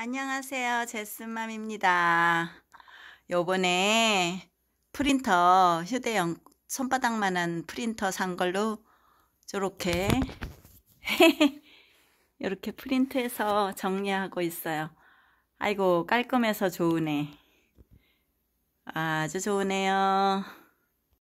안녕하세요. 제스맘입니다. 요번에 프린터 휴대용 손바닥만한 프린터 산 걸로 저렇게 이렇게 프린트해서 정리하고 있어요. 아이고 깔끔해서 좋으네. 아주 좋으네요.